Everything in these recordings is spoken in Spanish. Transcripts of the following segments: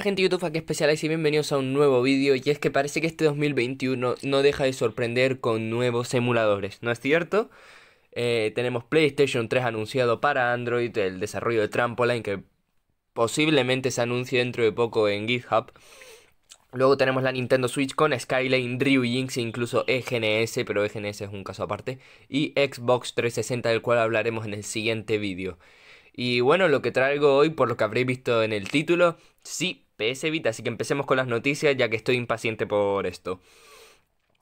gente de YouTube, aquí especiales y bienvenidos a un nuevo vídeo y es que parece que este 2021 no deja de sorprender con nuevos emuladores, ¿no es cierto? Eh, tenemos PlayStation 3 anunciado para Android, el desarrollo de Trampoline que posiblemente se anuncie dentro de poco en GitHub. Luego tenemos la Nintendo Switch con Skyline, Jinx e incluso EGNS, pero EGNS es un caso aparte. Y Xbox 360 del cual hablaremos en el siguiente vídeo. Y bueno, lo que traigo hoy, por lo que habréis visto en el título, sí, PS Vita, así que empecemos con las noticias ya que estoy impaciente por esto.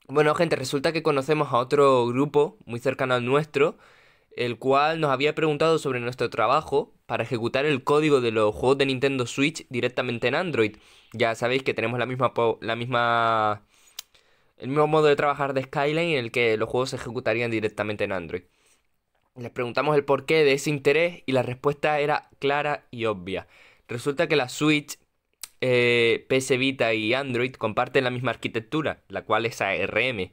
Bueno, gente, resulta que conocemos a otro grupo muy cercano al nuestro, el cual nos había preguntado sobre nuestro trabajo para ejecutar el código de los juegos de Nintendo Switch directamente en Android. Ya sabéis que tenemos la misma, la misma el mismo modo de trabajar de Skyline en el que los juegos se ejecutarían directamente en Android. Les preguntamos el porqué de ese interés y la respuesta era clara y obvia. Resulta que la Switch eh, PC PS Vita y Android comparten la misma arquitectura, la cual es ARM,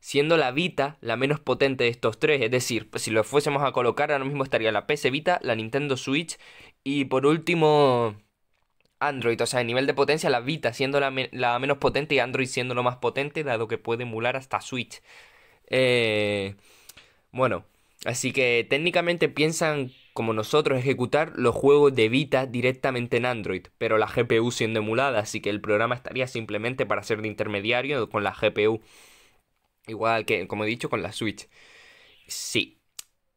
siendo la Vita la menos potente de estos tres, es decir, pues, si lo fuésemos a colocar ahora mismo estaría la PS Vita, la Nintendo Switch y por último Android, o sea, a nivel de potencia la Vita siendo la, menos potente y Android siendo lo más potente, dado que puede emular hasta Switch. Eh, bueno, así que técnicamente piensan como nosotros, ejecutar los juegos de Vita directamente en Android, pero la GPU siendo emulada, así que el programa estaría simplemente para ser de intermediario con la GPU. Igual que, como he dicho, con la Switch. Sí.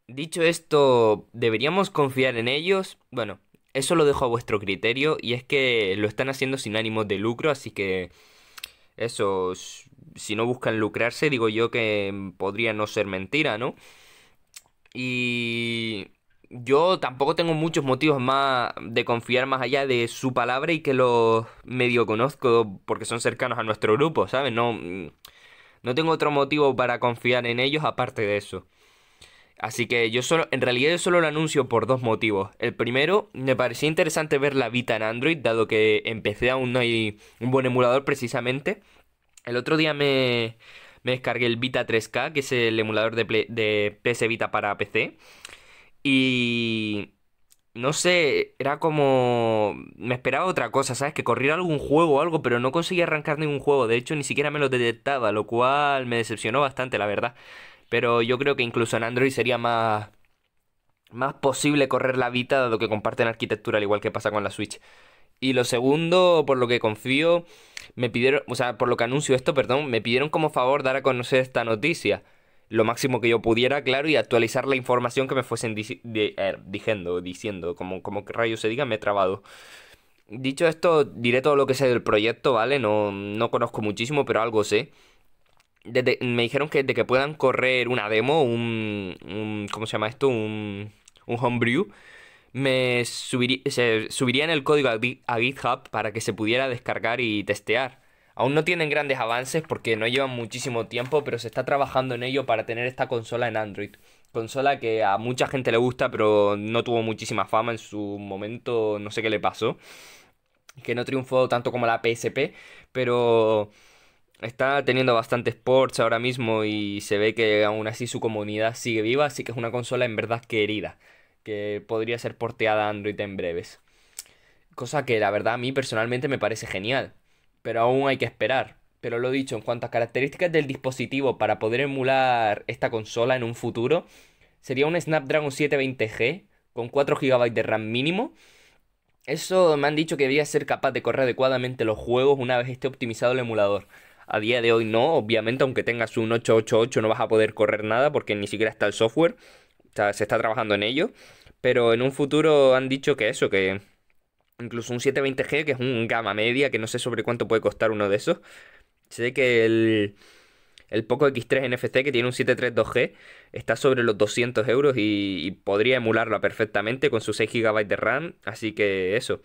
Dicho esto, ¿deberíamos confiar en ellos? Bueno, eso lo dejo a vuestro criterio y es que lo están haciendo sin ánimos de lucro, así que eso, si no buscan lucrarse, digo yo que podría no ser mentira, ¿no? Y yo tampoco tengo muchos motivos más de confiar más allá de su palabra y que los medio conozco porque son cercanos a nuestro grupo, ¿sabes? No, mm, no tengo otro motivo para confiar en ellos aparte de eso. Así que yo solo, en realidad yo solo lo anuncio por dos motivos. El primero, me parecía interesante ver la Vita en Android, dado que empecé aún no hay un buen emulador precisamente. El otro día me, me descargué el Vita 3K, que es el emulador de, de PS Vita para PC. Y no sé, era como... Me esperaba otra cosa, ¿sabes? Que correr algún juego o algo, pero no conseguí arrancar ningún juego. De hecho, ni siquiera me lo detectaba, lo cual me decepcionó bastante, la verdad. Pero yo creo que incluso en Android sería más... Más posible correr la vida dado que comparten arquitectura, al igual que pasa con la Switch. Y lo segundo, por lo que confío, me pidieron, o sea, por lo que anuncio esto, perdón, me pidieron como favor dar a conocer esta noticia lo máximo que yo pudiera, claro, y actualizar la información que me fuesen diciendo, diciendo, como, como que rayos se diga, me he trabado. Dicho esto, diré todo lo que sé del proyecto, ¿vale? No, conozco muchísimo, pero algo sé. me dijeron que de que puedan correr una demo, un, ¿cómo se llama esto? Un, homebrew. Me subiría, se subiría en el código a GitHub para que se pudiera descargar y testear. Aún no tienen grandes avances porque no llevan muchísimo tiempo, pero se está trabajando en ello para tener esta consola en Android. Consola que a mucha gente le gusta, pero no tuvo muchísima fama en su momento, no sé qué le pasó. Que no triunfó tanto como la PSP, pero está teniendo bastantes ports ahora mismo y se ve que aún así su comunidad sigue viva, así que es una consola en verdad querida, que podría ser porteada a Android en breves. Cosa que la verdad a mí personalmente me parece genial pero aún hay que esperar. Pero lo dicho, en cuanto a características del dispositivo para poder emular esta consola en un futuro, sería un Snapdragon 720G con 4 GB de RAM mínimo. Eso me han dicho que debía ser capaz de correr adecuadamente los juegos una vez esté optimizado el emulador. A día de hoy no, obviamente aunque tengas un 888 no vas a poder correr nada porque ni siquiera está el software. O sea, se está trabajando en ello. Pero en un futuro han dicho que eso, que Incluso un 720G, que es un gama media, que no sé sobre cuánto puede costar uno de esos. Sé que el, el Poco X3 NFC, que tiene un 732G, está sobre los 200 euros y, podría emularlo perfectamente con sus 6 GB de RAM. Así que eso.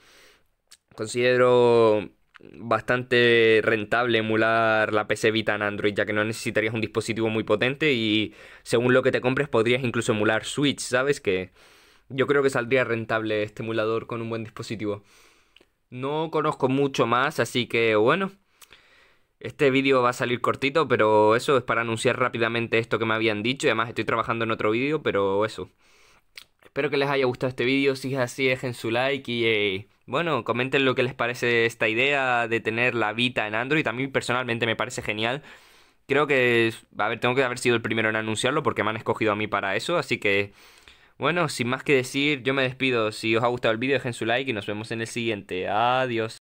Considero bastante rentable emular la PC Vita en Android, ya que no necesitarías un dispositivo muy potente y según lo que te compres podrías incluso emular Switch, ¿sabes? Que yo creo que saldría rentable este emulador con un buen dispositivo. No conozco mucho más, así que bueno. Este vídeo va a salir cortito, pero eso es para anunciar rápidamente esto que me habían dicho. Y además estoy trabajando en otro vídeo, pero eso. Espero que les haya gustado este vídeo. Si es así, dejen su like y eh, bueno, comenten lo que les parece esta idea de tener la Vita en Android. A mí personalmente me parece genial. Creo que, a ver, tengo que haber sido el primero en anunciarlo porque me han escogido a mí para eso, así que bueno, sin más que decir, yo me despido. Si os ha gustado el vídeo, dejen su like y nos vemos en el siguiente. Adiós.